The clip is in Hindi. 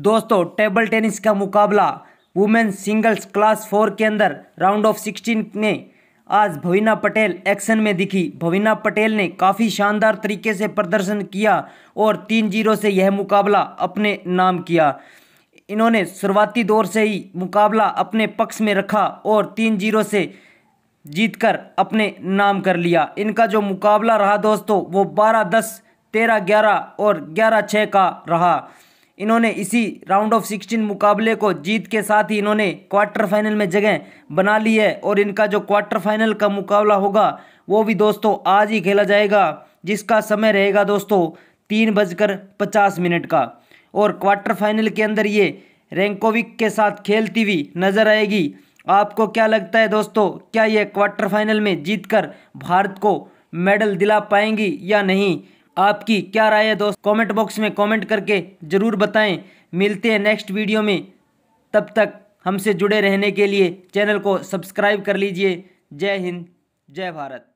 दोस्तों टेबल टेनिस का मुकाबला वुमेन सिंगल्स क्लास फोर के अंदर राउंड ऑफ सिक्सटीन में आज भवीना पटेल एक्शन में दिखी भवीना पटेल ने काफ़ी शानदार तरीके से प्रदर्शन किया और तीन जीरो से यह मुकाबला अपने नाम किया इन्होंने शुरुआती दौर से ही मुकाबला अपने पक्ष में रखा और तीन जीरो से जीतकर अपने नाम कर लिया इनका जो मुकाबला रहा दोस्तों वो बारह दस तेरह ग्यारह और ग्यारह छः का रहा इन्होंने इसी राउंड ऑफ सिक्सटीन मुकाबले को जीत के साथ ही इन्होंने क्वार्टर फाइनल में जगह बना ली है और इनका जो क्वार्टर फाइनल का मुकाबला होगा वो भी दोस्तों आज ही खेला जाएगा जिसका समय रहेगा दोस्तों तीन बजकर पचास मिनट का और क्वार्टर फाइनल के अंदर ये रैंकोविक के साथ खेलती हुई नजर आएगी आपको क्या लगता है दोस्तों क्या ये क्वार्टर फाइनल में जीतकर भारत को मेडल दिला पाएंगी या नहीं आपकी क्या राय है दोस्त कमेंट बॉक्स में कमेंट करके ज़रूर बताएं मिलते हैं नेक्स्ट वीडियो में तब तक हमसे जुड़े रहने के लिए चैनल को सब्सक्राइब कर लीजिए जय हिंद जय भारत